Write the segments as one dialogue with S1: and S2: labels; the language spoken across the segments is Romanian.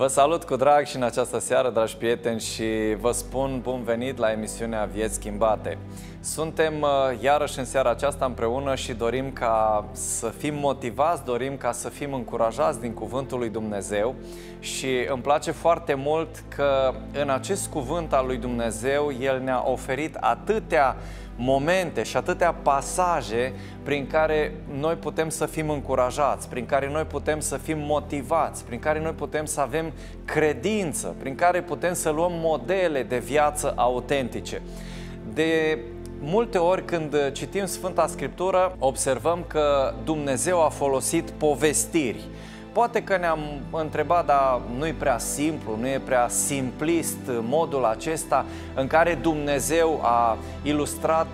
S1: Vă salut cu drag și în această seară, dragi prieteni, și vă spun bun venit la emisiunea Vieți Schimbate. Suntem uh, iarăși în seara aceasta împreună și dorim ca să fim motivați, dorim ca să fim încurajați din Cuvântul lui Dumnezeu și îmi place foarte mult că în acest cuvânt al lui Dumnezeu El ne-a oferit atâtea momente și atâtea pasaje prin care noi putem să fim încurajați, prin care noi putem să fim motivați, prin care noi putem să avem credință, prin care putem să luăm modele de viață autentice. De multe ori când citim Sfânta Scriptură, observăm că Dumnezeu a folosit povestiri Poate că ne-am întrebat, dar nu e prea simplu, nu e prea simplist modul acesta în care Dumnezeu a ilustrat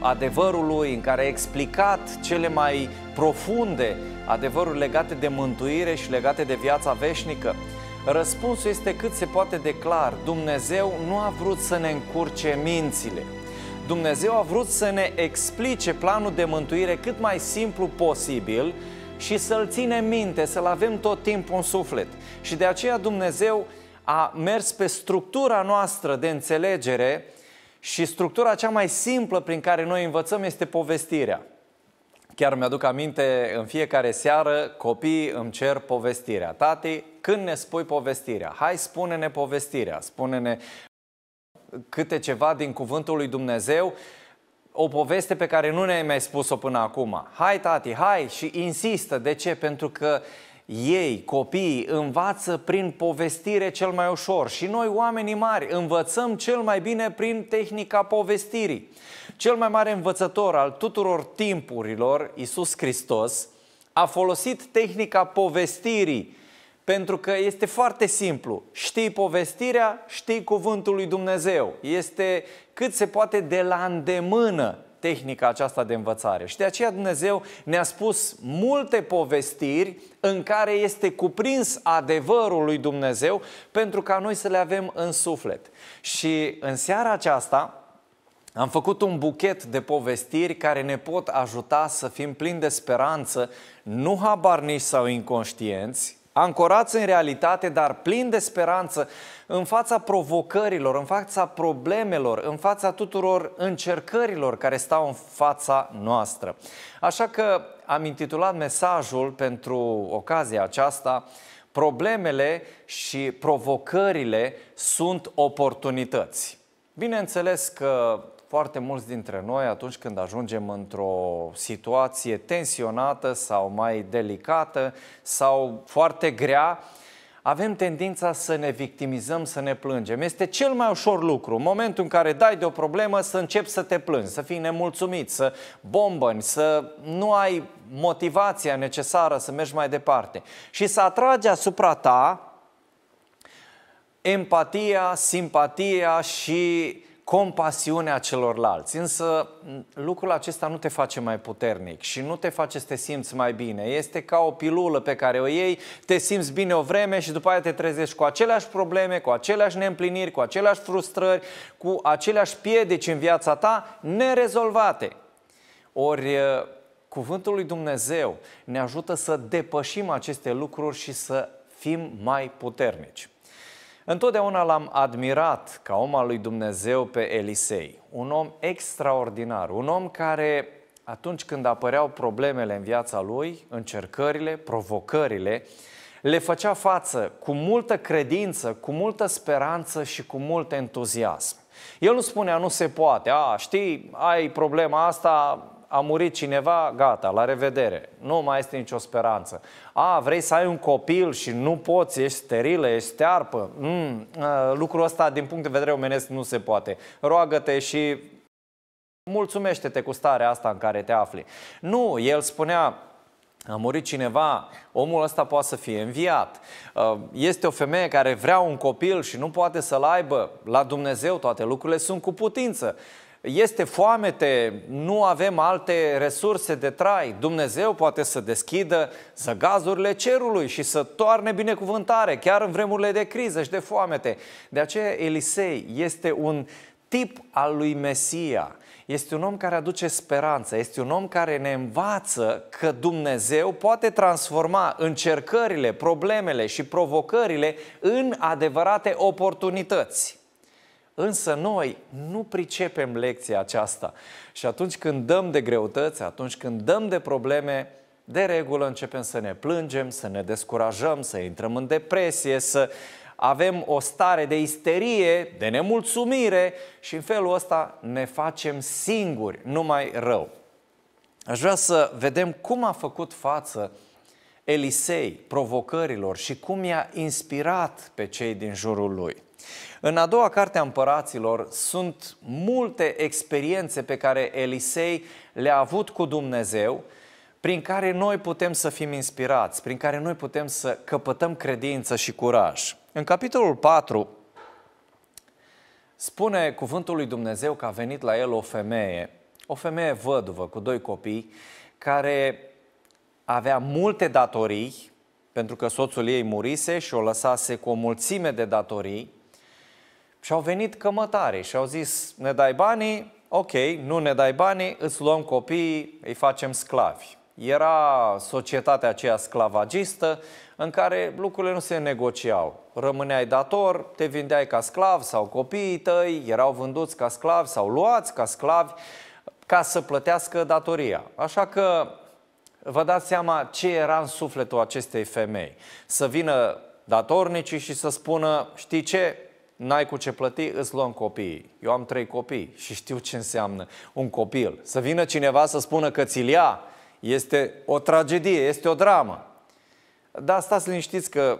S1: adevărul lui, în care a explicat cele mai profunde adevăruri legate de mântuire și legate de viața veșnică. Răspunsul este cât se poate de clar. Dumnezeu nu a vrut să ne încurce mințile. Dumnezeu a vrut să ne explice planul de mântuire cât mai simplu posibil, și să-l ținem minte, să-l avem tot timpul în suflet. Și de aceea Dumnezeu a mers pe structura noastră de înțelegere și structura cea mai simplă prin care noi învățăm este povestirea. Chiar mi-aduc aminte, în fiecare seară copiii îmi cer povestirea. Tati, când ne spui povestirea? Hai, spune-ne povestirea, spune-ne câte ceva din cuvântul lui Dumnezeu o poveste pe care nu ne-ai mai spus-o până acum. Hai, tati, hai! Și insistă. De ce? Pentru că ei, copiii, învață prin povestire cel mai ușor și noi, oamenii mari, învățăm cel mai bine prin tehnica povestirii. Cel mai mare învățător al tuturor timpurilor, Isus Hristos, a folosit tehnica povestirii pentru că este foarte simplu. Știi povestirea, știi cuvântul lui Dumnezeu. Este cât se poate de la îndemână tehnica aceasta de învățare. Și de aceea Dumnezeu ne-a spus multe povestiri în care este cuprins adevărul lui Dumnezeu pentru ca noi să le avem în suflet. Și în seara aceasta am făcut un buchet de povestiri care ne pot ajuta să fim plini de speranță, nu habarniși sau inconștienți, ancorați în realitate, dar plin de speranță, în fața provocărilor, în fața problemelor, în fața tuturor încercărilor care stau în fața noastră. Așa că am intitulat mesajul pentru ocazia aceasta Problemele și provocările sunt oportunități. Bineînțeles că foarte mulți dintre noi atunci când ajungem într-o situație tensionată sau mai delicată sau foarte grea, avem tendința să ne victimizăm, să ne plângem. Este cel mai ușor lucru. În momentul în care dai de o problemă, să începi să te plângi, să fii nemulțumit, să bombăni, să nu ai motivația necesară să mergi mai departe. Și să atragi asupra ta empatia, simpatia și compasiunea celorlalți. Însă lucrul acesta nu te face mai puternic și nu te face să te simți mai bine. Este ca o pilulă pe care o iei, te simți bine o vreme și după aia te trezești cu aceleași probleme, cu aceleași neîmpliniri, cu aceleași frustrări, cu aceleași piedici în viața ta nerezolvate. Ori cuvântul lui Dumnezeu ne ajută să depășim aceste lucruri și să fim mai puternici. Întotdeauna l-am admirat ca om al lui Dumnezeu pe Elisei, un om extraordinar, un om care atunci când apăreau problemele în viața lui, încercările, provocările, le făcea față cu multă credință, cu multă speranță și cu mult entuziasm. El nu spunea, nu se poate, a, știi, ai problema asta, a murit cineva, gata, la revedere. Nu mai este nicio speranță. A, vrei să ai un copil și nu poți, ești sterilă, ești stearpă. Mm, lucrul ăsta, din punct de vedere omenesc, nu se poate. Roagă-te și mulțumește-te cu starea asta în care te afli. Nu, el spunea, a murit cineva, omul ăsta poate să fie înviat. Este o femeie care vrea un copil și nu poate să-l aibă. La Dumnezeu toate lucrurile sunt cu putință este foamete, nu avem alte resurse de trai, Dumnezeu poate să deschidă zăgazurile cerului și să toarne binecuvântare, chiar în vremurile de criză și de foamete. De aceea Elisei este un tip al lui Mesia. Este un om care aduce speranță, este un om care ne învață că Dumnezeu poate transforma încercările, problemele și provocările în adevărate oportunități. Însă noi nu pricepem lecția aceasta. Și atunci când dăm de greutăți, atunci când dăm de probleme, de regulă începem să ne plângem, să ne descurajăm, să intrăm în depresie, să avem o stare de isterie, de nemulțumire și în felul ăsta ne facem singuri numai rău. Aș vrea să vedem cum a făcut față Elisei provocărilor și cum i-a inspirat pe cei din jurul lui. În a doua carte a împăraților sunt multe experiențe pe care Elisei le-a avut cu Dumnezeu, prin care noi putem să fim inspirați, prin care noi putem să căpătăm credință și curaj. În capitolul 4 spune cuvântul lui Dumnezeu că a venit la el o femeie, o femeie văduvă cu doi copii, care avea multe datorii, pentru că soțul ei murise și o lăsase cu o mulțime de datorii, și au venit cămătare și au zis, ne dai banii? Ok, nu ne dai banii, îți luăm copiii, îi facem sclavi. Era societatea aceea sclavagistă în care lucrurile nu se negociau. Rămâneai dator, te vindeai ca sclav sau copiii tăi erau vânduți ca sclavi sau luați ca sclavi ca să plătească datoria. Așa că vă dați seama ce era în sufletul acestei femei. Să vină datornicii și să spună, știi ce, n-ai cu ce plăti, îți luăm copiii. Eu am trei copii și știu ce înseamnă un copil. Să vină cineva să spună că ți ia este o tragedie, este o dramă. Dar stați liniștiți că,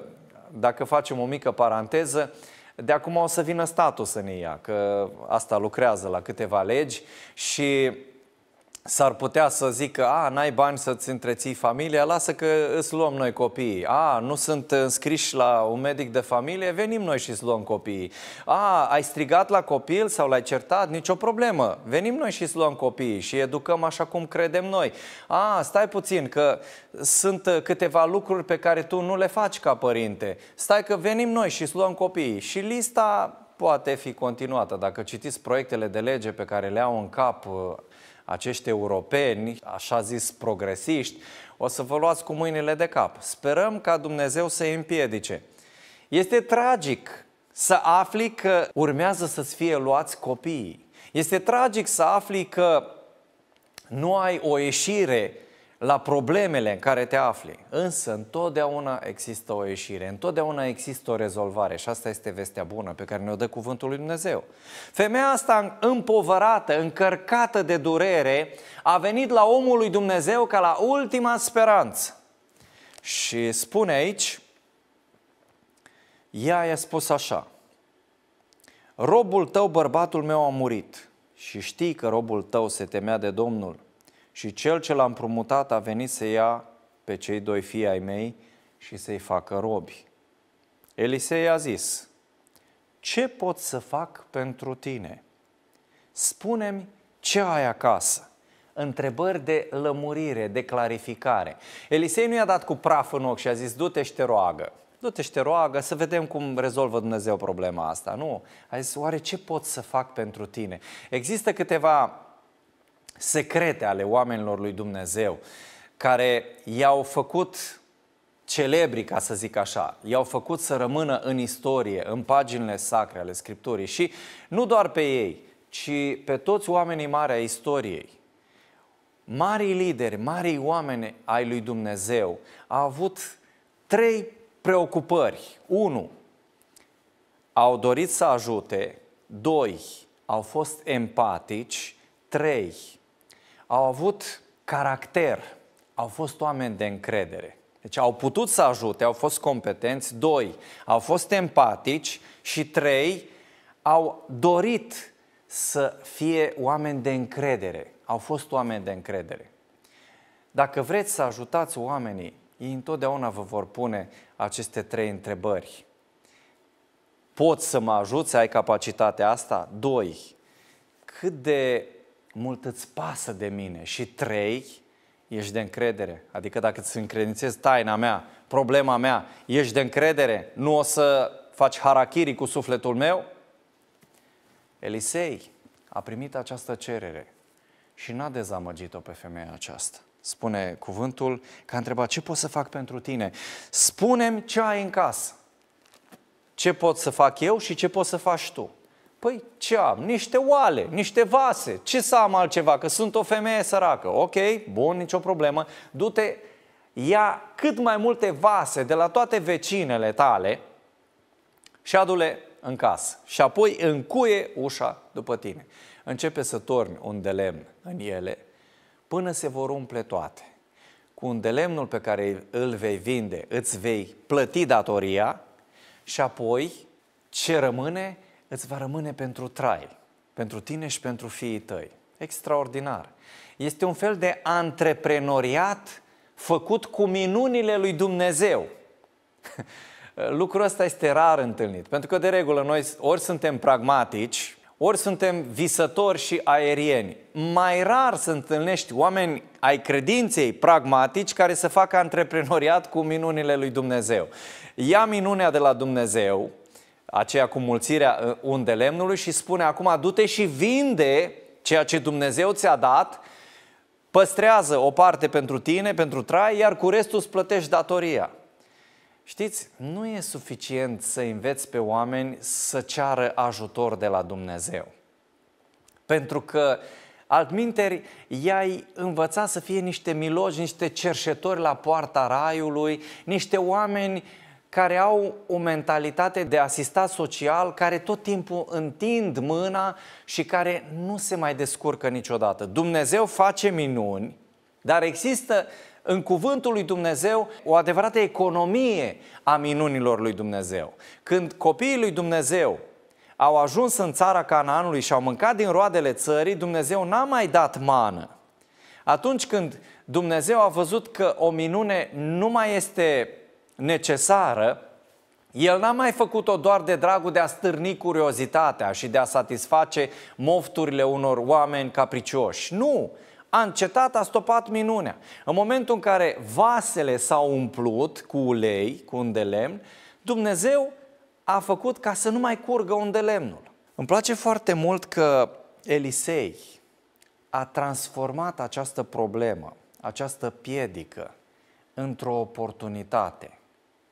S1: dacă facem o mică paranteză, de acum o să vină statul să ne ia, că asta lucrează la câteva legi și s-ar putea să zică, a, n-ai bani să-ți întreții familia, lasă că îți luăm noi copiii. A, nu sunt înscriși la un medic de familie, venim noi și îți luăm copiii. A, ai strigat la copil sau l-ai certat, nicio problemă, venim noi și îți luăm copiii și educăm așa cum credem noi. A, stai puțin că sunt câteva lucruri pe care tu nu le faci ca părinte. Stai că venim noi și îți luăm copiii. Și lista poate fi continuată. Dacă citiți proiectele de lege pe care le au în cap acești europeni, așa zis progresiști, o să vă luați cu mâinile de cap. Sperăm ca Dumnezeu să i împiedice. Este tragic să afli că urmează să-ți fie luați copiii. Este tragic să afli că nu ai o ieșire la problemele în care te afli. Însă întotdeauna există o ieșire, întotdeauna există o rezolvare și asta este vestea bună pe care ne-o dă cuvântul lui Dumnezeu. Femeia asta împovărată, încărcată de durere, a venit la omul lui Dumnezeu ca la ultima speranță. Și spune aici, ea i-a spus așa, robul tău, bărbatul meu, a murit și știi că robul tău se temea de Domnul și cel ce l-a împrumutat a venit să ia pe cei doi fii ai mei și să-i facă robi. Elisei a zis, ce pot să fac pentru tine? Spune-mi ce ai acasă. Întrebări de lămurire, de clarificare. Elisei nu i-a dat cu praf în ochi și a zis, du-te și te roagă. Du-te și te roagă să vedem cum rezolvă Dumnezeu problema asta. Nu, a zis, oare ce pot să fac pentru tine? Există câteva secrete ale oamenilor lui Dumnezeu, care i-au făcut celebri, ca să zic așa, i-au făcut să rămână în istorie, în paginile sacre ale Scripturii și nu doar pe ei, ci pe toți oamenii mari ai istoriei. Marii lideri, marii oameni ai lui Dumnezeu au avut trei preocupări. unu, Au dorit să ajute. doi, Au fost empatici. trei, au avut caracter, au fost oameni de încredere. Deci au putut să ajute, au fost competenți. Doi, au fost empatici. Și trei, au dorit să fie oameni de încredere. Au fost oameni de încredere. Dacă vreți să ajutați oamenii, ei întotdeauna vă vor pune aceste trei întrebări. Pot să mă ajuți, ai capacitatea asta? Doi, cât de mult îți pasă de mine. Și trei, ești de încredere. Adică dacă îți încredințezi taina mea, problema mea, ești de încredere, nu o să faci harakiri cu sufletul meu? Elisei a primit această cerere și n-a dezamăgit-o pe femeia aceasta. Spune cuvântul că a întrebat ce pot să fac pentru tine. Spunem ce ai în casă. Ce pot să fac eu și ce poți să faci tu. Păi ce am? Niște oale, niște vase. Ce să am altceva? Că sunt o femeie săracă. Ok, bun, nicio problemă. Du-te, ia cât mai multe vase de la toate vecinele tale și adule în casă. Și apoi încuie ușa după tine. Începe să torni un lemn în ele până se vor umple toate. Cu un lemnul pe care îl vei vinde, îți vei plăti datoria și apoi ce rămâne îți va rămâne pentru trai, pentru tine și pentru fiii tăi. Extraordinar. Este un fel de antreprenoriat făcut cu minunile lui Dumnezeu. Lucrul ăsta este rar întâlnit, pentru că de regulă noi ori suntem pragmatici, ori suntem visători și aerieni. Mai rar să întâlnești oameni ai credinței pragmatici care să facă antreprenoriat cu minunile lui Dumnezeu. Ia minunea de la Dumnezeu, aceea cu mulțirea uh, unde lemnului și spune acum du-te și vinde ceea ce Dumnezeu ți-a dat, păstrează o parte pentru tine, pentru trai, iar cu restul îți plătești datoria. Știți, nu e suficient să înveți pe oameni să ceară ajutor de la Dumnezeu. Pentru că Altminteri, i-ai învățat să fie niște miloși, niște cerșetori la poarta raiului, niște oameni care au o mentalitate de asistat social, care tot timpul întind mâna și care nu se mai descurcă niciodată. Dumnezeu face minuni, dar există în cuvântul lui Dumnezeu o adevărată economie a minunilor lui Dumnezeu. Când copiii lui Dumnezeu au ajuns în țara Canaanului și au mâncat din roadele țării, Dumnezeu n-a mai dat mană. Atunci când Dumnezeu a văzut că o minune nu mai este necesară, el n-a mai făcut-o doar de dragul de a stârni curiozitatea și de a satisface mofturile unor oameni capricioși. Nu! A încetat, a stopat minunea. În momentul în care vasele s-au umplut cu ulei, cu un de lemn, Dumnezeu a făcut ca să nu mai curgă un de lemnul. Îmi place foarte mult că Elisei a transformat această problemă, această piedică, într-o oportunitate –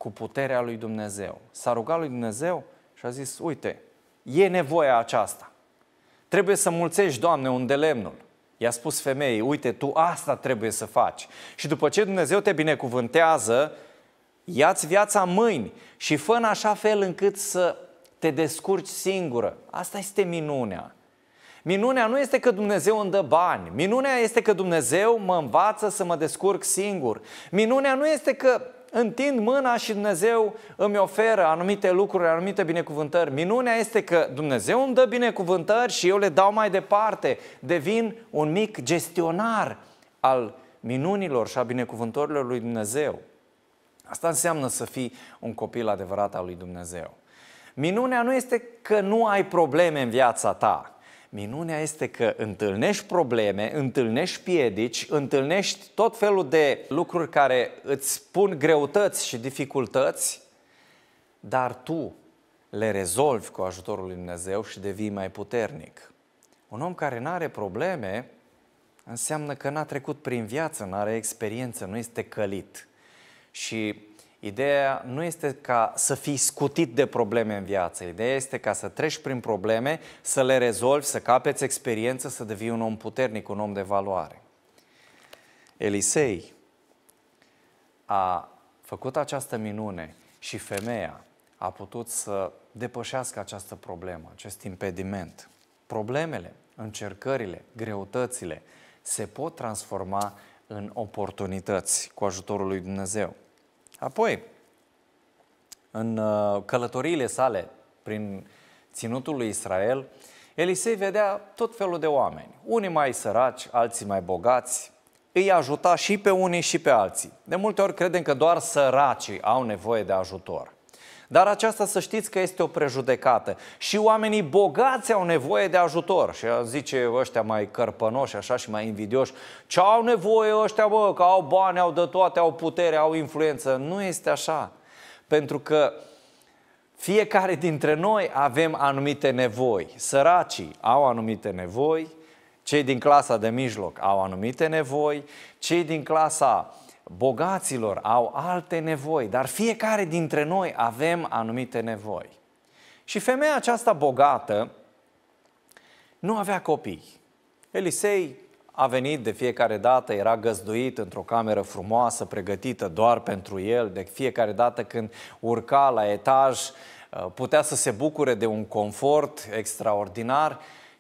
S1: cu puterea lui Dumnezeu. S-a rugat lui Dumnezeu și a zis, uite, e nevoia aceasta. Trebuie să mulțești, Doamne, un lemnul. I-a spus femeii, uite, tu asta trebuie să faci. Și după ce Dumnezeu te binecuvântează, ia-ți viața în mâini și fă în așa fel încât să te descurci singură. Asta este minunea. Minunea nu este că Dumnezeu îmi dă bani. Minunea este că Dumnezeu mă învață să mă descurc singur. Minunea nu este că întind mâna și Dumnezeu îmi oferă anumite lucruri, anumite binecuvântări. Minunea este că Dumnezeu îmi dă binecuvântări și eu le dau mai departe. Devin un mic gestionar al minunilor și a binecuvântărilor lui Dumnezeu. Asta înseamnă să fii un copil adevărat al lui Dumnezeu. Minunea nu este că nu ai probleme în viața ta, Minunea este că întâlnești probleme, întâlnești piedici, întâlnești tot felul de lucruri care îți pun greutăți și dificultăți, dar tu le rezolvi cu ajutorul lui Dumnezeu și devii mai puternic. Un om care nu are probleme înseamnă că n-a trecut prin viață, nu are experiență, nu este călit. Și Ideea nu este ca să fii scutit de probleme în viață. Ideea este ca să treci prin probleme, să le rezolvi, să capeți experiență, să devii un om puternic, un om de valoare. Elisei a făcut această minune și femeia a putut să depășească această problemă, acest impediment. Problemele, încercările, greutățile se pot transforma în oportunități cu ajutorul lui Dumnezeu. Apoi, în uh, călătoriile sale prin ținutul lui Israel, Elisei vedea tot felul de oameni, unii mai săraci, alții mai bogați, îi ajuta și pe unii și pe alții. De multe ori credem că doar săracii au nevoie de ajutor. Dar aceasta să știți că este o prejudecată. Și oamenii bogați au nevoie de ajutor. Și zice ăștia mai cărpănoși, așa și mai invidioși, ce au nevoie ăștia, bă, că au bani, au de toate, au putere, au influență. Nu este așa. Pentru că fiecare dintre noi avem anumite nevoi. Săracii au anumite nevoi, cei din clasa de mijloc au anumite nevoi, cei din clasa bogaților au alte nevoi, dar fiecare dintre noi avem anumite nevoi. Și femeia aceasta bogată nu avea copii. Elisei a venit de fiecare dată, era găzduit într-o cameră frumoasă, pregătită doar pentru el, de fiecare dată când urca la etaj, uh, putea să se bucure de un confort extraordinar,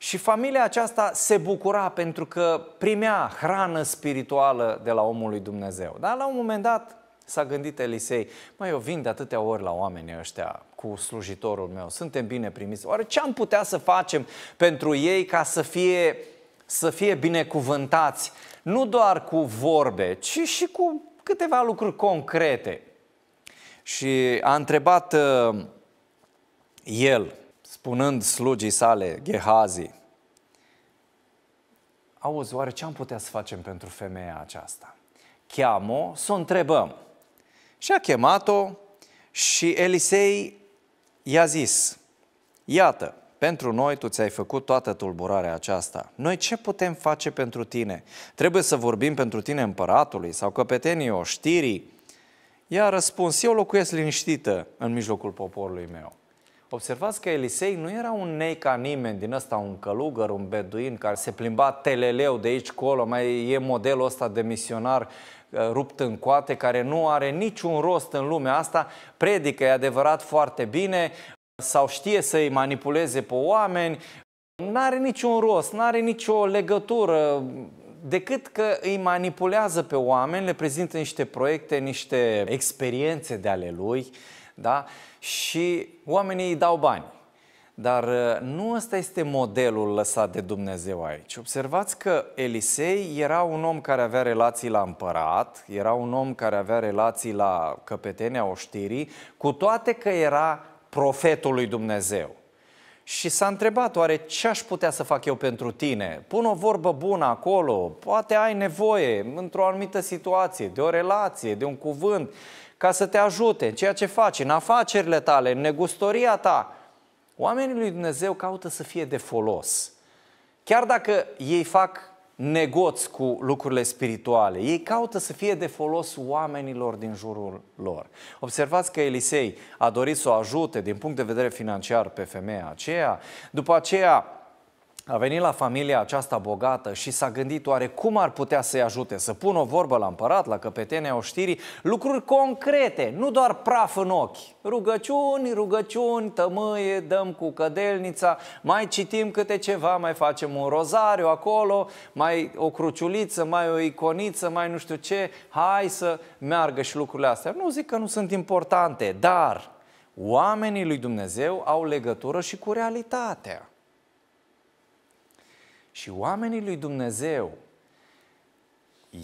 S1: și familia aceasta se bucura pentru că primea hrană spirituală de la omul lui Dumnezeu. Dar la un moment dat s-a gândit Elisei, mai eu vin de atâtea ori la oamenii ăștia cu slujitorul meu, suntem bine primiți. Oare ce am putea să facem pentru ei ca să fie, să fie binecuvântați? Nu doar cu vorbe, ci și cu câteva lucruri concrete. Și a întrebat uh, el spunând slugii sale, Gehazi, auzi, oare ce am putea să facem pentru femeia aceasta? Cheamă să o întrebăm. Și a chemat-o și Elisei i-a zis, iată, pentru noi tu ți-ai făcut toată tulburarea aceasta. Noi ce putem face pentru tine? Trebuie să vorbim pentru tine împăratului sau căpetenii oștirii? Ea a răspuns, eu locuiesc liniștită în mijlocul poporului meu. Observați că Elisei nu era un nei ca nimeni din ăsta, un călugăr, un beduin care se plimba teleleu de aici colo, mai e modelul ăsta de misionar uh, rupt în coate, care nu are niciun rost în lumea asta, predică, e adevărat, foarte bine, sau știe să-i manipuleze pe oameni, nu are niciun rost, nu are nicio legătură, decât că îi manipulează pe oameni, le prezintă niște proiecte, niște experiențe de ale lui, da? Și oamenii îi dau bani. Dar uh, nu ăsta este modelul lăsat de Dumnezeu aici. Observați că Elisei era un om care avea relații la împărat, era un om care avea relații la căpetenia oștirii, cu toate că era profetul lui Dumnezeu. Și s-a întrebat, oare ce aș putea să fac eu pentru tine? Pun o vorbă bună acolo, poate ai nevoie într-o anumită situație, de o relație, de un cuvânt ca să te ajute în ceea ce faci, în afacerile tale, în negustoria ta. Oamenii lui Dumnezeu caută să fie de folos. Chiar dacă ei fac negoți cu lucrurile spirituale, ei caută să fie de folos oamenilor din jurul lor. Observați că Elisei a dorit să o ajute din punct de vedere financiar pe femeia aceea, după aceea a venit la familia aceasta bogată și s-a gândit oare cum ar putea să-i ajute să pună o vorbă la împărat, la căpetenia oștirii, lucruri concrete, nu doar praf în ochi. Rugăciuni, rugăciuni, tămâie, dăm cu cădelnița, mai citim câte ceva, mai facem un rozariu acolo, mai o cruciuliță, mai o iconiță, mai nu știu ce, hai să meargă și lucrurile astea. Nu zic că nu sunt importante, dar oamenii lui Dumnezeu au legătură și cu realitatea și oamenii lui Dumnezeu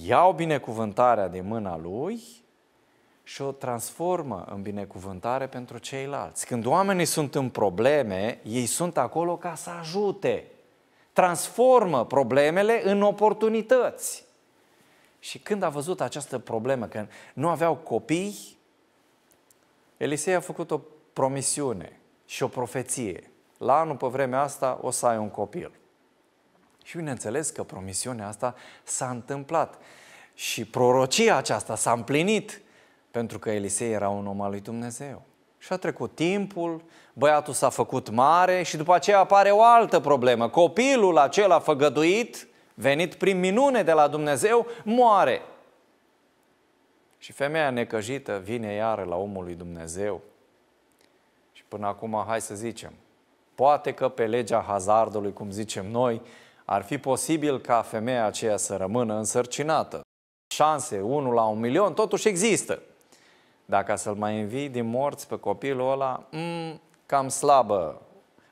S1: iau binecuvântarea de mâna lui și o transformă în binecuvântare pentru ceilalți. Când oamenii sunt în probleme, ei sunt acolo ca să ajute. Transformă problemele în oportunități. Și când a văzut această problemă, că nu aveau copii, Elisei a făcut o promisiune și o profeție. La anul pe vremea asta o să ai un copil. Și bineînțeles că promisiunea asta s-a întâmplat. Și prorocia aceasta s-a împlinit pentru că Elisei era un om al lui Dumnezeu. Și a trecut timpul, băiatul s-a făcut mare și după aceea apare o altă problemă. Copilul acela făgăduit, venit prin minune de la Dumnezeu, moare. Și femeia necăjită vine iară la omul lui Dumnezeu. Și până acum, hai să zicem, poate că pe legea hazardului, cum zicem noi, ar fi posibil ca femeia aceea să rămână însărcinată. Șanse, 1 la un milion, totuși există. Dacă să-l mai învii din morți pe copilul ăla, mm, cam slabă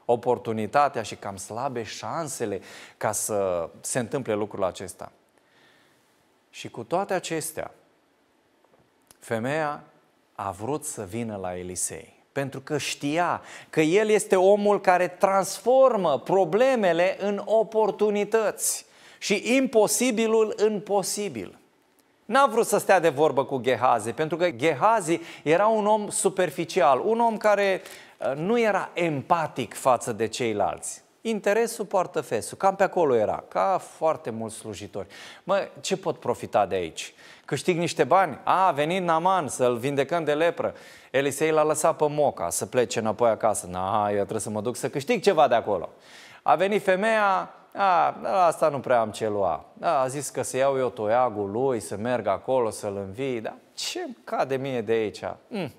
S1: oportunitatea și cam slabe șansele ca să se întâmple lucrul acesta. Și cu toate acestea, femeia a vrut să vină la Elisei pentru că știa că el este omul care transformă problemele în oportunități și imposibilul în posibil. N-a vrut să stea de vorbă cu Gehazi, pentru că Gehazi era un om superficial, un om care uh, nu era empatic față de ceilalți interesul poartă fesul. Cam pe acolo era, ca foarte mulți slujitori. Mă, ce pot profita de aici? Câștig niște bani? A, a venit Naman să-l vindecăm de lepră. Elisei l-a lăsat pe moca să plece înapoi acasă. Na, eu trebuie să mă duc să câștig ceva de acolo. A venit femeia, a, asta nu prea am ce lua. A, da, a zis că să iau eu toiagul lui, să merg acolo, să-l învii. Dar ce cade mie de aici? Mm,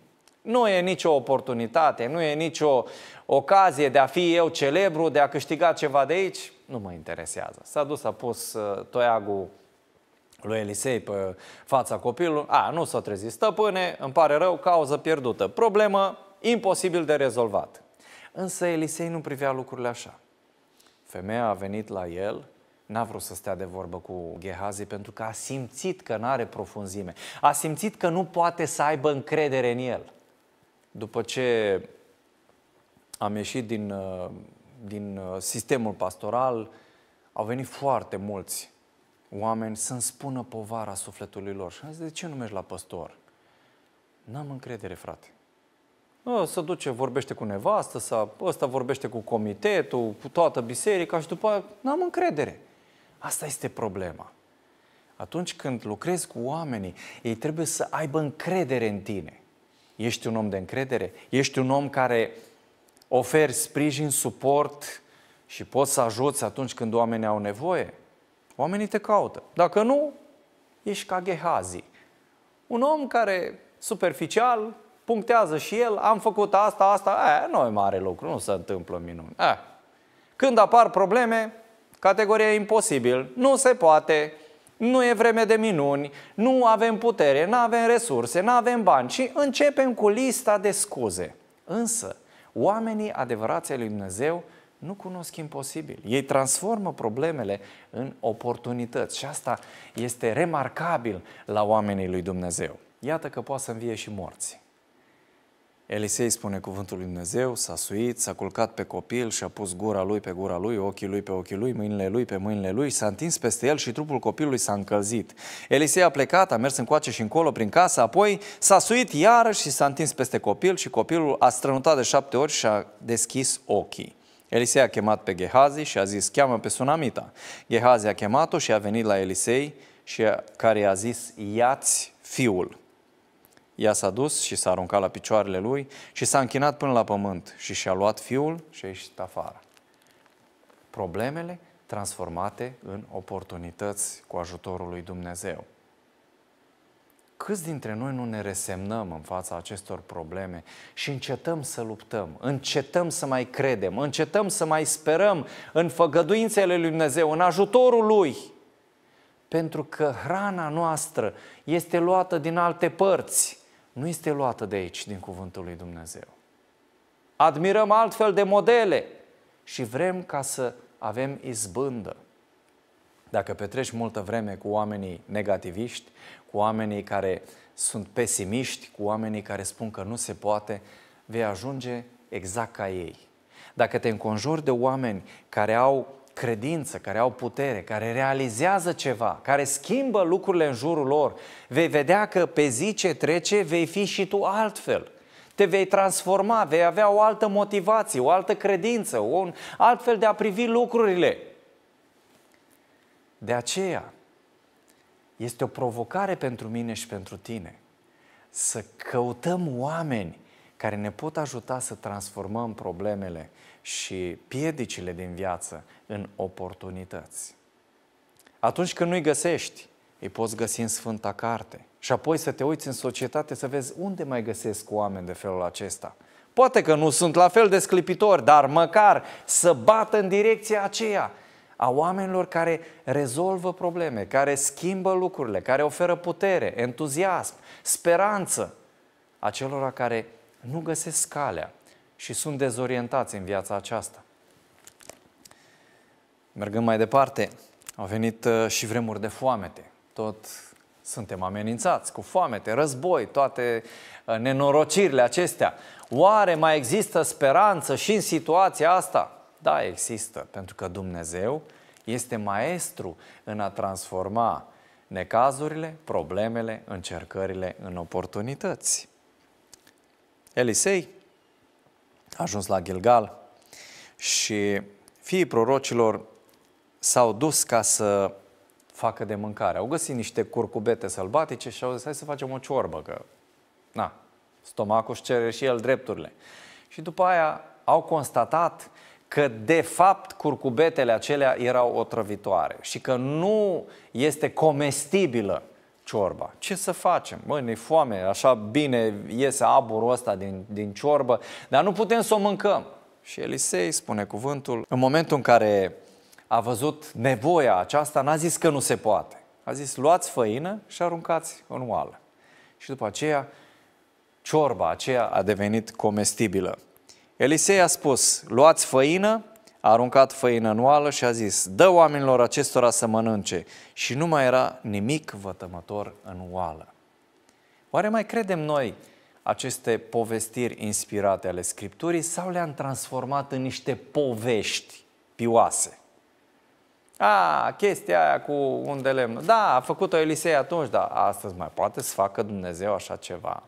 S1: nu e nicio oportunitate, nu e nicio ocazie de a fi eu celebru, de a câștiga ceva de aici. Nu mă interesează. S-a dus, a pus uh, toiagul lui Elisei pe fața copilului. A, nu s-a trezit stăpâne, îmi pare rău, cauză pierdută. Problemă imposibil de rezolvat. Însă Elisei nu privea lucrurile așa. Femeia a venit la el, n-a vrut să stea de vorbă cu Gehazi pentru că a simțit că nu are profunzime. A simțit că nu poate să aibă încredere în el. După ce am ieșit din, uh, din uh, sistemul pastoral, au venit foarte mulți oameni să-mi spună povara sufletului lor. Și am zis, de ce nu mergi la păstor? N-am încredere, frate. O, ă, să duce, vorbește cu nevastă, să ăsta vorbește cu comitetul, cu toată biserica și după n-am încredere. Asta este problema. Atunci când lucrezi cu oamenii, ei trebuie să aibă încredere în tine. Ești un om de încredere? Ești un om care oferi sprijin, suport și poți să ajuți atunci când oamenii au nevoie? Oamenii te caută. Dacă nu, ești ca Gehazi. Un om care superficial punctează și el, am făcut asta, asta, e, nu e mare lucru, nu se întâmplă minuni. E. Când apar probleme, categoria imposibil, nu se poate, nu e vreme de minuni, nu avem putere, nu avem resurse, nu avem bani și începem cu lista de scuze. Însă, oamenii adevărați ai lui Dumnezeu nu cunosc imposibil. Ei transformă problemele în oportunități și asta este remarcabil la oamenii lui Dumnezeu. Iată că poate să învie și morții. Elisei spune cuvântul lui Dumnezeu, s-a suit, s-a culcat pe copil și a pus gura lui pe gura lui, ochii lui pe ochii lui, mâinile lui pe mâinile lui, s-a întins peste el și trupul copilului s-a încălzit. Elisei a plecat, a mers încoace și încolo prin casă, apoi s-a suit iarăși și s-a întins peste copil și copilul a strănutat de șapte ori și a deschis ochii. Elisei a chemat pe Gehazi și a zis, cheamă pe Sunamita. Gehazi a chemat-o și a venit la Elisei și a, care i-a zis, iați fiul. Ea s-a dus și s-a aruncat la picioarele lui și s-a închinat până la pământ și și-a luat fiul și a ieșit afară. Problemele transformate în oportunități cu ajutorul lui Dumnezeu. Câți dintre noi nu ne resemnăm în fața acestor probleme și încetăm să luptăm, încetăm să mai credem, încetăm să mai sperăm în făgăduințele lui Dumnezeu, în ajutorul lui? Pentru că hrana noastră este luată din alte părți nu este luată de aici, din cuvântul lui Dumnezeu. Admirăm altfel de modele și vrem ca să avem izbândă. Dacă petreci multă vreme cu oamenii negativiști, cu oamenii care sunt pesimiști, cu oamenii care spun că nu se poate, vei ajunge exact ca ei. Dacă te înconjori de oameni care au credință, care au putere, care realizează ceva, care schimbă lucrurile în jurul lor, vei vedea că pe zi ce trece vei fi și tu altfel. Te vei transforma, vei avea o altă motivație, o altă credință, un alt fel de a privi lucrurile. De aceea, este o provocare pentru mine și pentru tine să căutăm oameni care ne pot ajuta să transformăm problemele și piedicile din viață în oportunități. Atunci când nu-i găsești, îi poți găsi în Sfânta Carte și apoi să te uiți în societate să vezi unde mai găsesc oameni de felul acesta. Poate că nu sunt la fel de sclipitori, dar măcar să bată în direcția aceea a oamenilor care rezolvă probleme, care schimbă lucrurile, care oferă putere, entuziasm, speranță acelora care nu găsesc calea și sunt dezorientați în viața aceasta. Mergând mai departe, au venit uh, și vremuri de foamete. Tot suntem amenințați cu foamete, război, toate uh, nenorocirile acestea. Oare mai există speranță și în situația asta? Da, există, pentru că Dumnezeu este maestru în a transforma necazurile, problemele, încercările în oportunități. Elisei a ajuns la Gilgal și fiii prorocilor s-au dus ca să facă de mâncare. Au găsit niște curcubete sălbatice și au zis, hai să facem o ciorbă, că na, stomacul își cere și el drepturile. Și după aia au constatat că de fapt curcubetele acelea erau otrăvitoare și că nu este comestibilă ciorba. Ce să facem? Măi, ne foame, așa bine iese aburul ăsta din, din ciorbă, dar nu putem să o mâncăm. Și Elisei spune cuvântul, în momentul în care a văzut nevoia aceasta, n-a zis că nu se poate. A zis, luați făină și aruncați în oală. Și după aceea, ciorba aceea a devenit comestibilă. Elisei a spus, luați făină a aruncat făină în oală și a zis, dă oamenilor acestora să mănânce. Și nu mai era nimic vătămător în oală. Oare mai credem noi aceste povestiri inspirate ale Scripturii sau le-am transformat în niște povești pioase? A, chestia aia cu un de lemn. Da, a făcut-o Elisei atunci, dar astăzi mai poate să facă Dumnezeu așa ceva.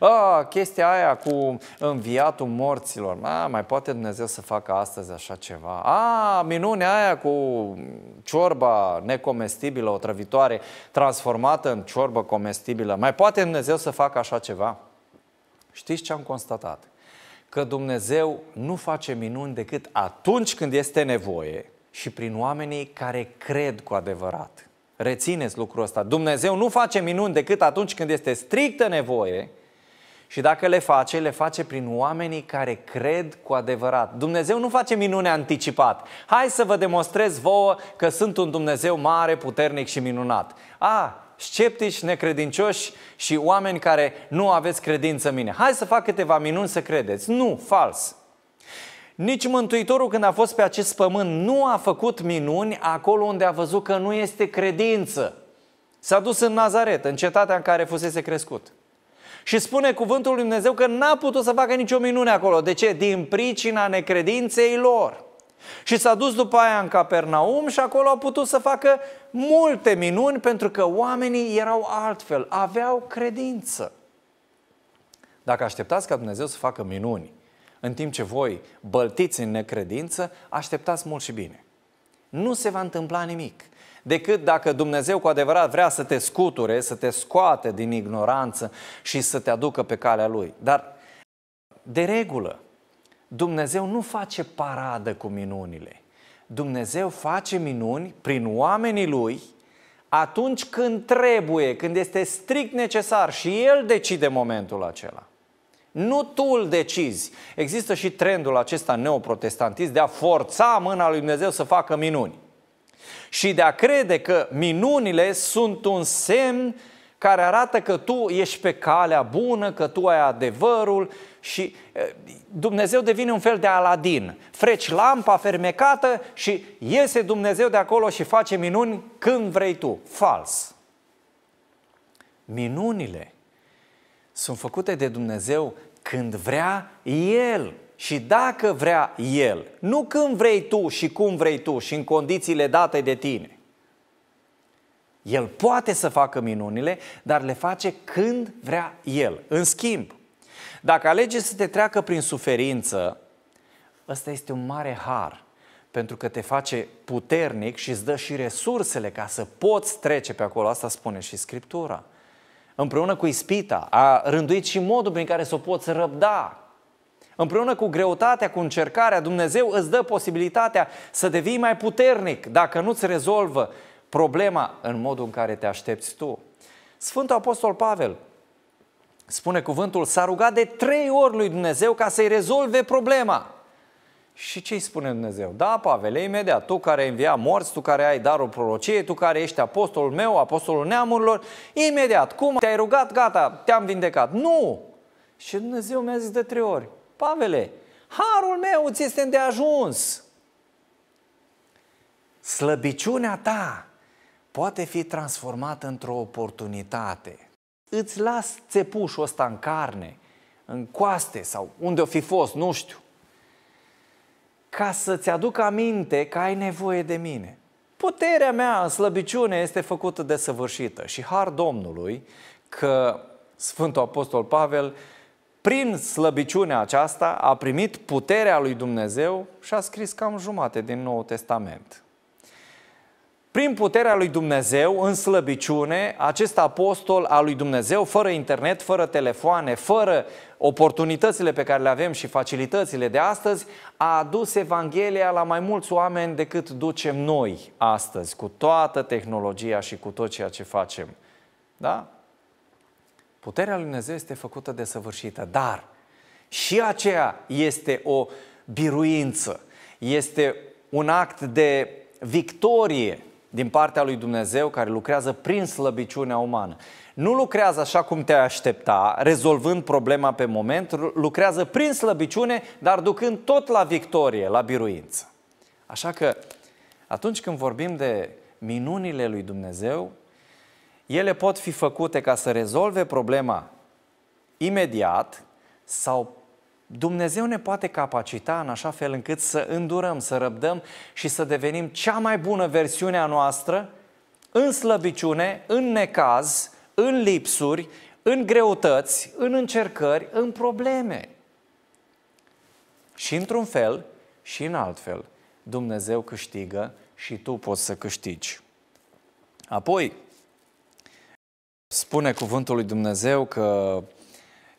S1: A, ah, chestia aia cu înviatul morților, a, ah, mai poate Dumnezeu să facă astăzi așa ceva. A, ah, minunea aia cu ciorba necomestibilă, o trăvitoare transformată în ciorbă comestibilă, mai poate Dumnezeu să facă așa ceva. Știți ce am constatat? Că Dumnezeu nu face minuni decât atunci când este nevoie și prin oamenii care cred cu adevărat. Rețineți lucrul ăsta. Dumnezeu nu face minuni decât atunci când este strictă nevoie și dacă le face, le face prin oamenii care cred cu adevărat. Dumnezeu nu face minune anticipat. Hai să vă demonstrez vouă că sunt un Dumnezeu mare, puternic și minunat. A, sceptici, necredincioși și oameni care nu aveți credință în mine. Hai să fac câteva minuni să credeți. Nu, fals. Nici Mântuitorul când a fost pe acest pământ nu a făcut minuni acolo unde a văzut că nu este credință. S-a dus în Nazaret, în cetatea în care fusese crescut. Și spune cuvântul lui Dumnezeu că n-a putut să facă nicio minune acolo. De ce? Din pricina necredinței lor. Și s-a dus după aia în Capernaum și acolo a putut să facă multe minuni pentru că oamenii erau altfel, aveau credință. Dacă așteptați ca Dumnezeu să facă minuni, în timp ce voi băltiți în necredință, așteptați mult și bine. Nu se va întâmpla nimic decât dacă Dumnezeu cu adevărat vrea să te scuture, să te scoate din ignoranță și să te aducă pe calea Lui. Dar, de regulă, Dumnezeu nu face paradă cu minunile. Dumnezeu face minuni prin oamenii Lui atunci când trebuie, când este strict necesar și El decide momentul acela. Nu tu îl decizi. Există și trendul acesta neoprotestantist de a forța mâna lui Dumnezeu să facă minuni. Și de a crede că minunile sunt un semn care arată că tu ești pe calea bună, că tu ai adevărul și Dumnezeu devine un fel de Aladin. Freci lampa fermecată și iese Dumnezeu de acolo și face minuni când vrei tu. Fals. Minunile sunt făcute de Dumnezeu când vrea El și dacă vrea El, nu când vrei tu și cum vrei tu și în condițiile date de tine. El poate să facă minunile, dar le face când vrea El. În schimb, dacă alege să te treacă prin suferință, ăsta este un mare har, pentru că te face puternic și îți dă și resursele ca să poți trece pe acolo. Asta spune și Scriptura împreună cu ispita, a rânduit și modul prin care să o poți răbda. Împreună cu greutatea, cu încercarea, Dumnezeu îți dă posibilitatea să devii mai puternic dacă nu-ți rezolvă problema în modul în care te aștepți tu. Sfântul Apostol Pavel spune cuvântul, s-a rugat de trei ori lui Dumnezeu ca să-i rezolve problema. Și ce îi spune Dumnezeu? Da, Pavel, imediat, tu care învia morți, tu care ai darul prorociei, tu care ești apostolul meu, apostolul neamurilor, imediat, cum te-ai rugat, gata, te-am vindecat. Nu! Și Dumnezeu mi-a zis de trei ori, Pavele, harul meu ți este de ajuns. Slăbiciunea ta poate fi transformată într-o oportunitate. Îți las țepușul ăsta în carne, în coaste sau unde o fi fost, nu știu ca să-ți aduc aminte că ai nevoie de mine. Puterea mea în slăbiciune este făcută de săvârșită și har Domnului că Sfântul Apostol Pavel, prin slăbiciunea aceasta, a primit puterea lui Dumnezeu și a scris cam jumate din Noul Testament. Prin puterea lui Dumnezeu, în slăbiciune, acest apostol al lui Dumnezeu, fără internet, fără telefoane, fără oportunitățile pe care le avem și facilitățile de astăzi, a adus Evanghelia la mai mulți oameni decât ducem noi astăzi, cu toată tehnologia și cu tot ceea ce facem. Da? Puterea lui Dumnezeu este făcută de săvârșită, dar și aceea este o biruință, este un act de victorie din partea lui Dumnezeu care lucrează prin slăbiciunea umană. Nu lucrează așa cum te-ai aștepta, rezolvând problema pe moment, lucrează prin slăbiciune, dar ducând tot la victorie, la biruință. Așa că atunci când vorbim de minunile lui Dumnezeu, ele pot fi făcute ca să rezolve problema imediat sau Dumnezeu ne poate capacita în așa fel încât să îndurăm, să răbdăm și să devenim cea mai bună versiune a noastră în slăbiciune, în necaz, în lipsuri, în greutăți, în încercări, în probleme. Și într-un fel și în alt fel, Dumnezeu câștigă și tu poți să câștigi. Apoi, spune cuvântul lui Dumnezeu că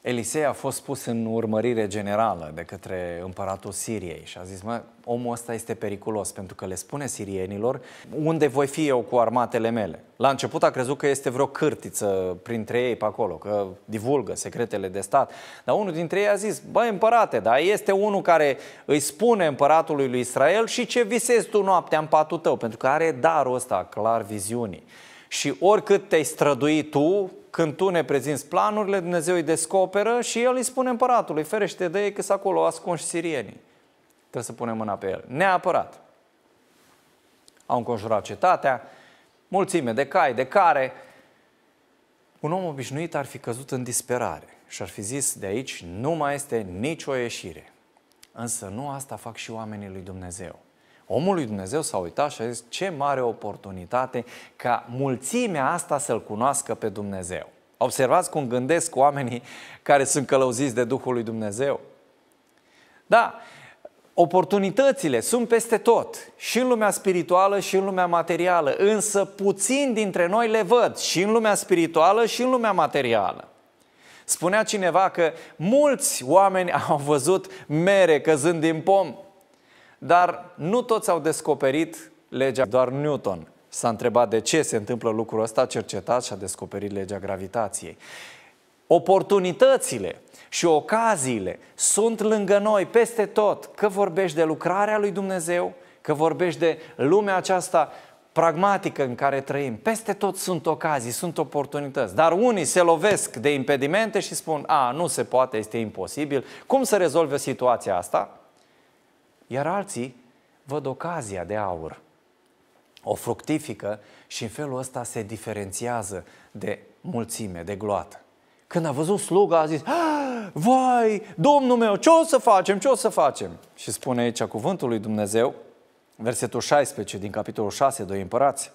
S1: Elisei a fost pus în urmărire generală de către împăratul Siriei și a zis, mă, omul ăsta este periculos pentru că le spune sirienilor unde voi fi eu cu armatele mele. La început a crezut că este vreo cârtiță printre ei pe acolo, că divulgă secretele de stat, dar unul dintre ei a zis, băi împărate, dar este unul care îi spune împăratului lui Israel și ce visezi tu noaptea în patul tău, pentru că are darul ăsta clar viziunii. Și oricât te-ai strădui tu, când tu ne prezinți planurile, Dumnezeu îi descoperă și El îi spune împăratului, ferește de ei că acolo ascunși sirienii. Trebuie să punem mâna pe el. Neapărat. Au înconjurat cetatea, mulțime de cai, de care. Un om obișnuit ar fi căzut în disperare și ar fi zis de aici nu mai este nicio ieșire. Însă nu asta fac și oamenii lui Dumnezeu. Omul lui Dumnezeu s-a uitat și a zis, ce mare oportunitate ca mulțimea asta să-L cunoască pe Dumnezeu. Observați cum gândesc oamenii care sunt călăuziți de Duhul lui Dumnezeu. Da, oportunitățile sunt peste tot, și în lumea spirituală și în lumea materială, însă puțin dintre noi le văd și în lumea spirituală și în lumea materială. Spunea cineva că mulți oameni au văzut mere căzând din pom, dar nu toți au descoperit legea, doar Newton s-a întrebat de ce se întâmplă lucrul ăsta, a cercetat și a descoperit legea gravitației. Oportunitățile și ocaziile sunt lângă noi, peste tot, că vorbești de lucrarea lui Dumnezeu, că vorbești de lumea aceasta pragmatică în care trăim. Peste tot sunt ocazii, sunt oportunități. Dar unii se lovesc de impedimente și spun, a, nu se poate, este imposibil. Cum să rezolve situația asta? Iar alții văd ocazia de aur. O fructifică și în felul ăsta se diferențiază de mulțime, de gloată. Când a văzut sluga, a zis, ah, vai, Domnul meu, ce o să facem, ce o să facem? Și spune aici cuvântul lui Dumnezeu, versetul 16 din capitolul 6, doi împărați.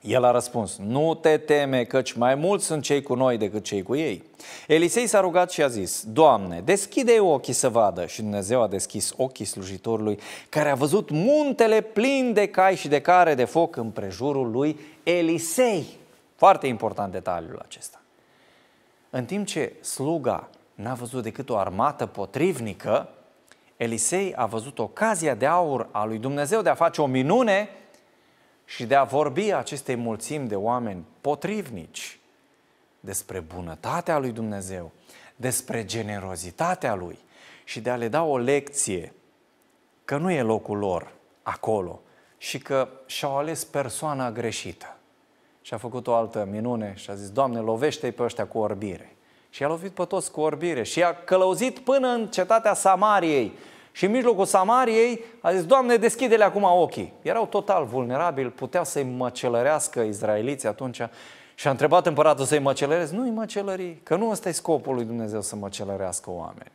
S1: El a răspuns, nu te teme, căci mai mulți sunt cei cu noi decât cei cu ei. Elisei s-a rugat și a zis, Doamne, deschide ochii să vadă. Și Dumnezeu a deschis ochii slujitorului, care a văzut muntele plin de cai și de care de foc în prejurul lui Elisei. Foarte important detaliul acesta. În timp ce sluga n-a văzut decât o armată potrivnică, Elisei a văzut ocazia de aur a lui Dumnezeu de a face o minune – și de a vorbi acestei mulțimi de oameni potrivnici despre bunătatea lui Dumnezeu, despre generozitatea lui și de a le da o lecție că nu e locul lor acolo și că și-au ales persoana greșită. Și a făcut o altă minune și a zis, Doamne, lovește-i pe ăștia cu orbire. Și a lovit pe toți cu orbire și a călăuzit până în cetatea Samariei și în mijlocul Samariei a zis, Doamne, deschide-le acum ochii. Erau total vulnerabili, puteau să-i măcelărească izraeliții atunci. Și a întrebat împăratul să-i măcelărezi. Nu-i măcelări, că nu ăsta e scopul lui Dumnezeu să măcelărească oameni.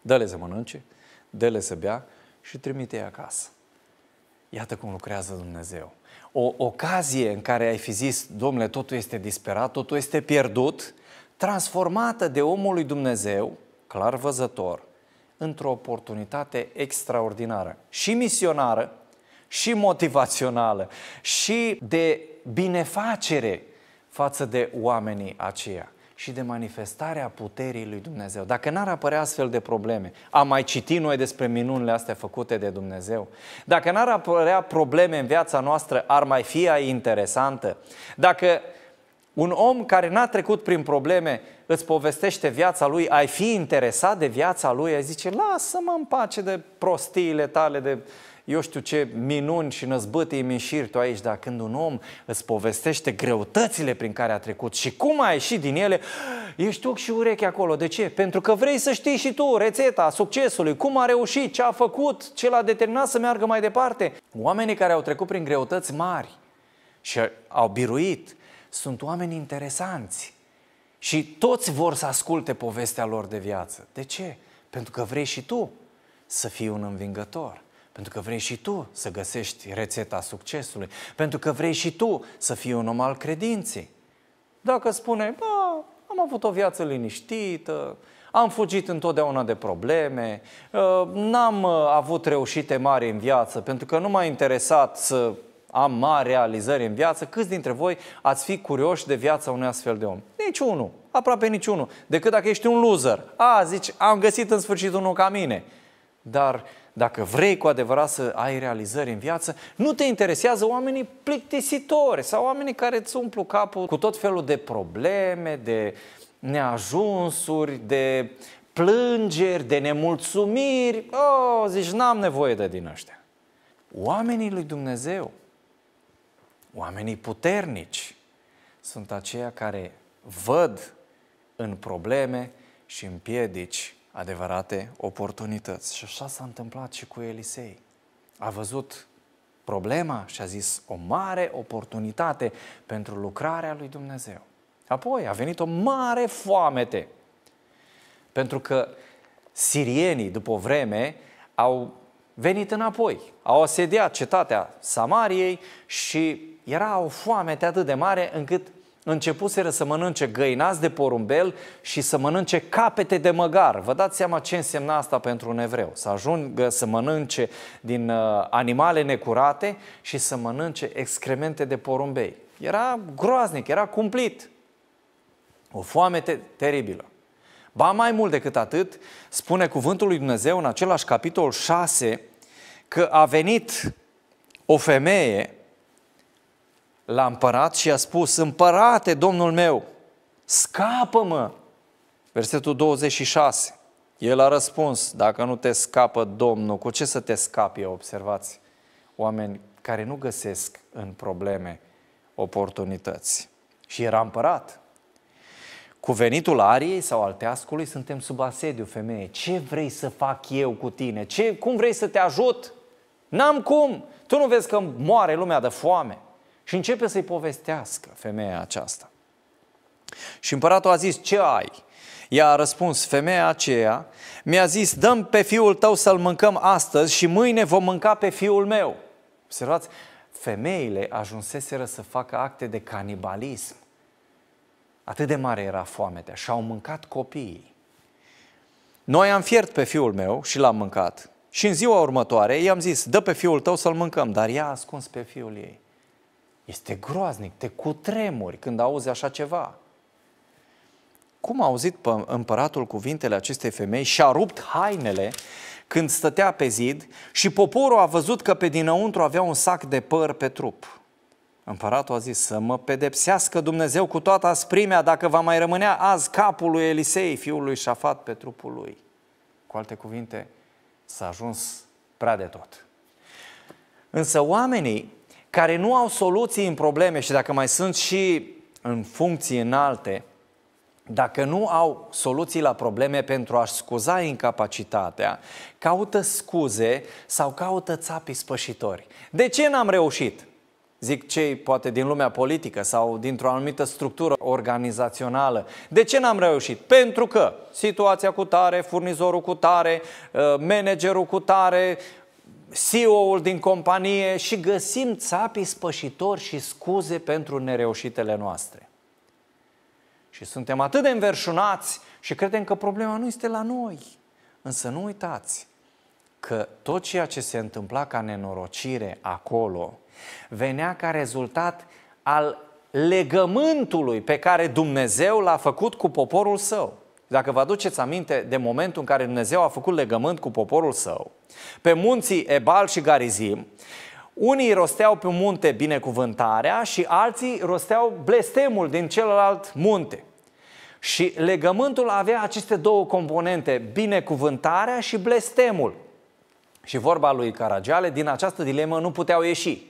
S1: Dă-le să mănânce, dă-le să bea și trimite-i acasă. Iată cum lucrează Dumnezeu. O ocazie în care ai fi zis, domnule, totul este disperat, totul este pierdut, transformată de omul lui Dumnezeu, clar văzător, într-o oportunitate extraordinară și misionară, și motivațională, și de binefacere față de oamenii aceia și de manifestarea puterii lui Dumnezeu. Dacă n-ar apărea astfel de probleme, am mai citit noi despre minunile astea făcute de Dumnezeu, dacă n-ar apărea probleme în viața noastră, ar mai fi interesantă, dacă un om care n-a trecut prin probleme îți povestește viața lui, ai fi interesat de viața lui, ai zice, lasă-mă în pace de prostiile tale, de eu știu ce minuni și năzbâtii mișiri tu aici, dar când un om îți povestește greutățile prin care a trecut și cum a ieșit din ele, ești tu și ureche acolo. De ce? Pentru că vrei să știi și tu rețeta succesului, cum a reușit, ce a făcut, ce l-a determinat să meargă mai departe. Oamenii care au trecut prin greutăți mari și au biruit, sunt oameni interesanți și toți vor să asculte povestea lor de viață. De ce? Pentru că vrei și tu să fii un învingător. Pentru că vrei și tu să găsești rețeta succesului. Pentru că vrei și tu să fii un om al credinței. Dacă spune, bă, am avut o viață liniștită, am fugit întotdeauna de probleme, ă, n-am ă, avut reușite mari în viață pentru că nu m-a interesat să am mari realizări în viață, câți dintre voi ați fi curioși de viața unui astfel de om? Niciunul, aproape niciunul, decât dacă ești un loser. A, zici, am găsit în sfârșit unul ca mine. Dar dacă vrei cu adevărat să ai realizări în viață, nu te interesează oamenii plictisitori sau oamenii care îți umplu capul cu tot felul de probleme, de neajunsuri, de plângeri, de nemulțumiri. Oh, zici, n-am nevoie de din ăștia. Oamenii lui Dumnezeu Oamenii puternici sunt aceia care văd în probleme și împiedici adevărate oportunități. Și așa s-a întâmplat și cu Elisei. A văzut problema și a zis o mare oportunitate pentru lucrarea lui Dumnezeu. Apoi a venit o mare foamete. Pentru că sirienii, după o vreme, au venit înapoi. Au asediat cetatea Samariei și era o foamete atât de mare încât începuseră să mănânce găinați de porumbel și să mănânce capete de măgar. Vă dați seama ce însemna asta pentru un evreu. Să ajungă să mănânce din uh, animale necurate și să mănânce excremente de porumbei. Era groaznic, era cumplit. O foame teribilă. Ba mai mult decât atât, spune cuvântul lui Dumnezeu în același capitol 6 că a venit o femeie la împărat și a spus, împărate, domnul meu, scapă-mă! Versetul 26. El a răspuns, dacă nu te scapă Domnul, cu ce să te scapi? Observați, oameni care nu găsesc în probleme oportunități. Și era împărat. Cu venitul ariei sau al teascului suntem sub asediu, femeie. Ce vrei să fac eu cu tine? Ce, cum vrei să te ajut? N-am cum! Tu nu vezi că moare lumea de foame. Și începe să-i povestească femeia aceasta. Și împăratul a zis, ce ai? Ea a răspuns, femeia aceea mi-a zis, dăm pe fiul tău să-l mâncăm astăzi și mâine vom mânca pe fiul meu. Observați, femeile ajunseseră să facă acte de canibalism. Atât de mare era foamea și au mâncat copiii. Noi am fiert pe fiul meu și l-am mâncat. Și în ziua următoare i-am zis, dă pe fiul tău să-l mâncăm, dar ea a ascuns pe fiul ei. Este groaznic, te cutremuri când auzi așa ceva. Cum a auzit împăratul cuvintele acestei femei și a rupt hainele când stătea pe zid și poporul a văzut că pe dinăuntru avea un sac de păr pe trup. Împăratul a zis să mă pedepsească Dumnezeu cu toată asprimea dacă va mai rămânea azi capul lui Elisei, fiul lui Șafat, pe trupul lui. Cu alte cuvinte, s-a ajuns prea de tot. Însă oamenii care nu au soluții în probleme și dacă mai sunt și în funcții înalte, dacă nu au soluții la probleme pentru a-și scuza incapacitatea, caută scuze sau caută țapii spășitori. De ce n-am reușit? Zic cei poate din lumea politică sau dintr-o anumită structură organizațională. De ce n-am reușit? Pentru că situația cu tare, furnizorul cu tare, uh, managerul cu tare, CEO-ul din companie și găsim țapii spășitori și scuze pentru nereușitele noastre. Și suntem atât de înverșunați și credem că problema nu este la noi. Însă nu uitați că tot ceea ce se întâmpla ca nenorocire acolo venea ca rezultat al legământului pe care Dumnezeu l-a făcut cu poporul său. Dacă vă aduceți aminte de momentul în care Dumnezeu a făcut legământ cu poporul său, pe munții Ebal și Garizim, unii rosteau pe munte binecuvântarea și alții rosteau blestemul din celălalt munte. Și legământul avea aceste două componente, binecuvântarea și blestemul. Și vorba lui Caragiale, din această dilemă nu puteau ieși.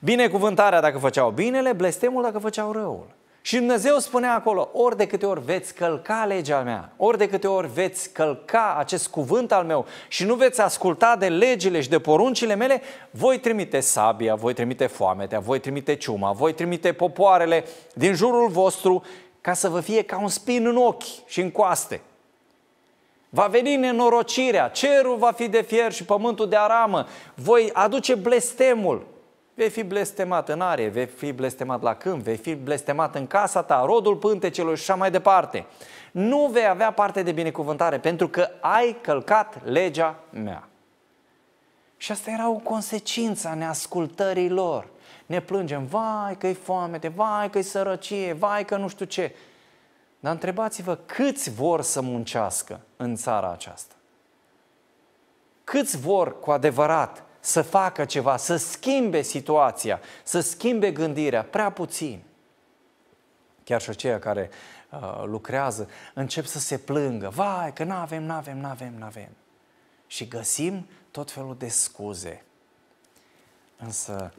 S1: Binecuvântarea dacă făceau binele, blestemul dacă făceau răul. Și Dumnezeu spunea acolo, ori de câte ori veți călca legea mea, ori de câte ori veți călca acest cuvânt al meu și nu veți asculta de legile și de poruncile mele, voi trimite sabia, voi trimite foametea, voi trimite ciuma, voi trimite popoarele din jurul vostru ca să vă fie ca un spin în ochi și în coaste. Va veni nenorocirea, cerul va fi de fier și pământul de aramă, voi aduce blestemul, Vei fi blestemat în are, vei fi blestemat la câmp, vei fi blestemat în casa ta, rodul pântecelor și așa mai departe. Nu vei avea parte de binecuvântare pentru că ai călcat legea mea. Și asta era o consecință a neascultării lor. Ne plângem, vai că-i foamete, vai că-i sărăcie, vai că nu știu ce. Dar întrebați-vă câți vor să muncească în țara aceasta? Câți vor cu adevărat să facă ceva, să schimbe situația, să schimbe gândirea, prea puțin. Chiar și aceia care uh, lucrează încep să se plângă. Vai, că nu avem nu avem nu avem nu avem Și găsim tot felul de scuze. Însă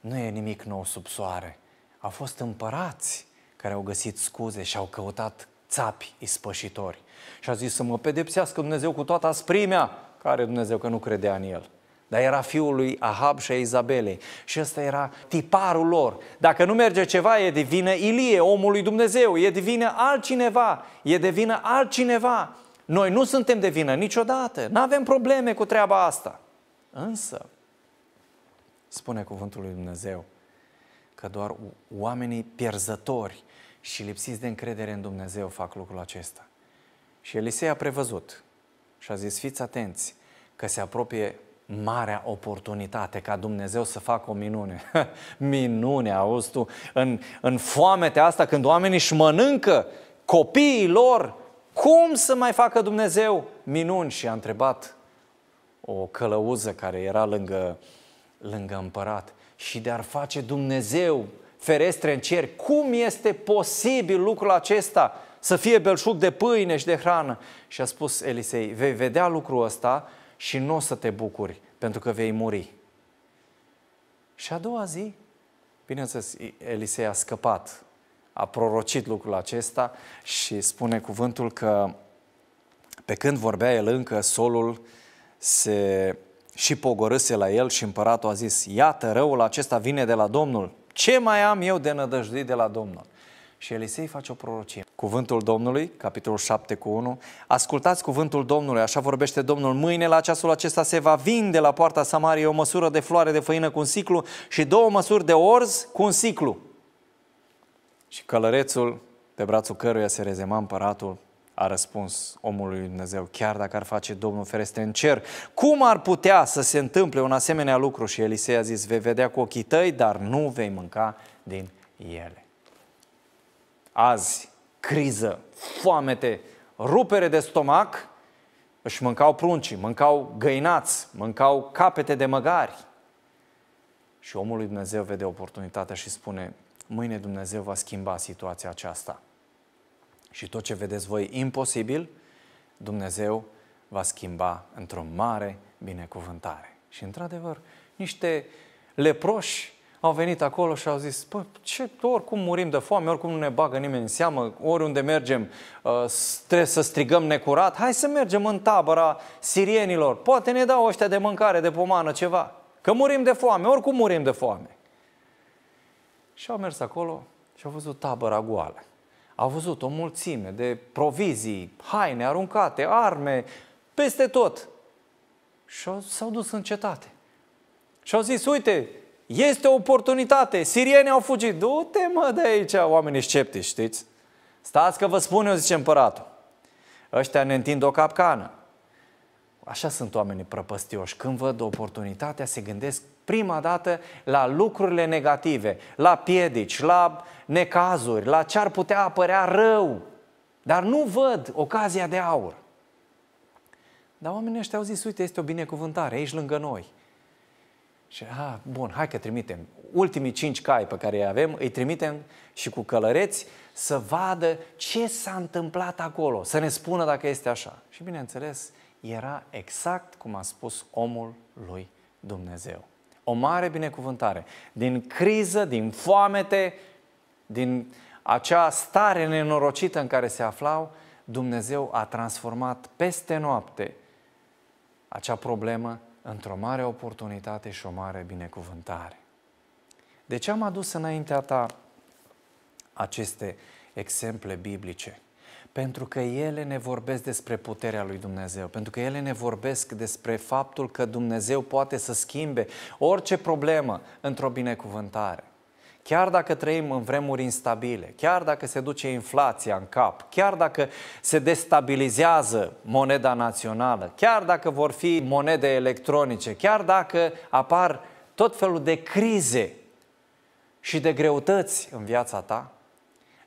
S1: nu e nimic nou sub soare. Au fost împărați care au găsit scuze și au căutat țapi ispășitori. Și a zis să mă pedepsească Dumnezeu cu toată asprimea care Dumnezeu că nu credea în el. Dar era fiul lui Ahab și a Izabelei. Și ăsta era tiparul lor. Dacă nu merge ceva, e de vină Ilie, omul lui Dumnezeu. E de vină altcineva. E de vină altcineva. Noi nu suntem de vină niciodată. Nu avem probleme cu treaba asta. Însă, spune cuvântul lui Dumnezeu că doar oamenii pierzători și lipsiți de încredere în Dumnezeu fac lucrul acesta. Și Elisei a prevăzut și a zis, fiți atenți, că se apropie marea oportunitate ca Dumnezeu să facă o minune. minune, auzi tu, în, în foametea asta, când oamenii își mănâncă copiii lor, cum să mai facă Dumnezeu minuni? Și a întrebat o călăuză care era lângă, lângă împărat. Și de-ar face Dumnezeu ferestre în cer, cum este posibil lucrul acesta? Să fie belșug de pâine și de hrană. Și a spus Elisei, vei vedea lucrul ăsta și nu o să te bucuri pentru că vei muri. Și a doua zi, bineînțeles, Elisei a scăpat, a prorocit lucrul acesta și spune cuvântul că pe când vorbea el încă, solul se și pogorâse la el și împăratul a zis, iată, răul acesta vine de la Domnul. Ce mai am eu de nădăjduit de la Domnul? Și Elisei face o prorocie. Cuvântul Domnului, capitolul 7 cu 1. Ascultați cuvântul Domnului, așa vorbește Domnul. Mâine la ceasul acesta se va vinde la poarta Samariei o măsură de floare de făină cu un siclu și două măsuri de orz cu un siclu. Și călărețul, pe brațul căruia se rezema împăratul, a răspuns omului Dumnezeu, chiar dacă ar face Domnul ferestre în cer, cum ar putea să se întâmple un asemenea lucru? Și Elisei a zis, vei vedea cu ochii tăi, dar nu vei mânca din ele. Azi, criză, foamete, rupere de stomac, își mâncau pruncii, mâncau găinați, mâncau capete de măgari. Și omul lui Dumnezeu vede oportunitatea și spune, mâine Dumnezeu va schimba situația aceasta. Și tot ce vedeți voi imposibil, Dumnezeu va schimba într-o mare binecuvântare. Și într-adevăr, niște leproși au venit acolo și au zis, păi, ce, oricum murim de foame, oricum nu ne bagă nimeni în seamă, oriunde mergem uh, trebuie să strigăm necurat, hai să mergem în tabăra sirienilor, poate ne dau ăștia de mâncare, de pomană, ceva, că murim de foame, oricum murim de foame. Și au mers acolo și au văzut tabăra goală. Au văzut o mulțime de provizii, haine aruncate, arme, peste tot. Și s-au dus în cetate. Și au zis, uite, este o oportunitate. Sirienii au fugit. Du-te, mă, de aici, oamenii sceptici, știți? Stați că vă spun eu, zice împăratul. Ăștia ne întind o capcană. Așa sunt oamenii prăpăstioși. Când văd oportunitatea, se gândesc prima dată la lucrurile negative, la piedici, la necazuri, la ce ar putea apărea rău. Dar nu văd ocazia de aur. Dar oamenii ăștia au zis, uite, este o binecuvântare ești lângă noi. Și, a, bun, hai că trimitem. Ultimii cinci cai pe care îi avem, îi trimitem și cu călăreți să vadă ce s-a întâmplat acolo, să ne spună dacă este așa. Și, bineînțeles, era exact cum a spus omul lui Dumnezeu. O mare binecuvântare. Din criză, din foamete, din acea stare nenorocită în care se aflau, Dumnezeu a transformat peste noapte acea problemă într-o mare oportunitate și o mare binecuvântare. De ce am adus înaintea ta aceste exemple biblice? Pentru că ele ne vorbesc despre puterea lui Dumnezeu, pentru că ele ne vorbesc despre faptul că Dumnezeu poate să schimbe orice problemă într-o binecuvântare chiar dacă trăim în vremuri instabile, chiar dacă se duce inflația în cap, chiar dacă se destabilizează moneda națională, chiar dacă vor fi monede electronice, chiar dacă apar tot felul de crize și de greutăți în viața ta,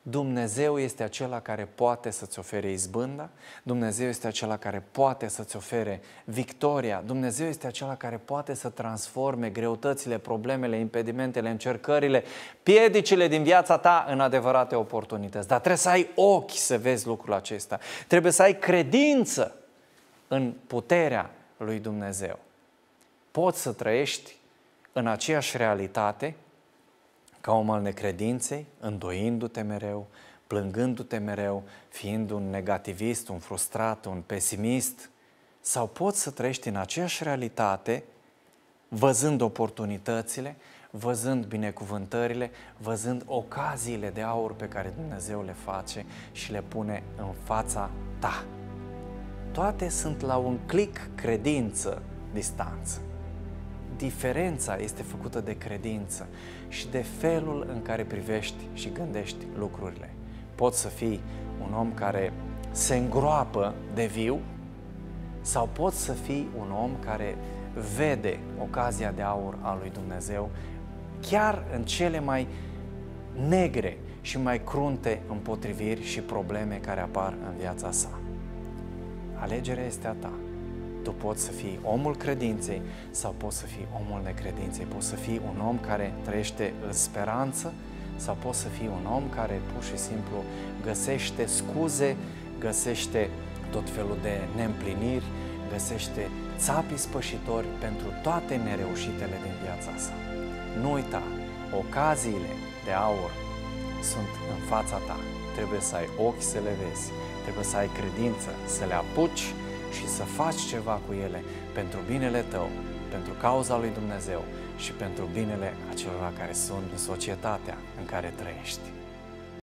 S1: Dumnezeu este acela care poate să-ți ofere izbânda, Dumnezeu este acela care poate să-ți ofere victoria, Dumnezeu este acela care poate să transforme greutățile, problemele, impedimentele, încercările, piedicile din viața ta în adevărate oportunități. Dar trebuie să ai ochi să vezi lucrul acesta. Trebuie să ai credință în puterea lui Dumnezeu. Poți să trăiești în aceeași realitate ca om al necredinței, îndoindu-te mereu, plângându-te mereu, fiind un negativist, un frustrat, un pesimist, sau poți să trăiești în aceeași realitate, văzând oportunitățile, văzând binecuvântările, văzând ocaziile de aur pe care Dumnezeu le face și le pune în fața ta. Toate sunt la un clic credință distanță diferența este făcută de credință și de felul în care privești și gândești lucrurile. Poți să fii un om care se îngroapă de viu sau poți să fii un om care vede ocazia de aur a lui Dumnezeu chiar în cele mai negre și mai crunte împotriviri și probleme care apar în viața sa. Alegerea este a ta. Tu poți să fii omul credinței sau poți să fii omul necredinței. Poți să fii un om care trăiește în speranță sau poți să fii un om care pur și simplu găsește scuze, găsește tot felul de neîmpliniri, găsește țapii spășitori pentru toate nereușitele din viața sa. Nu uita, ocaziile de aur sunt în fața ta. Trebuie să ai ochi să le vezi, trebuie să ai credință să le apuci și să faci ceva cu ele pentru binele tău, pentru cauza lui Dumnezeu și pentru binele acelora care sunt în societatea în care trăiești.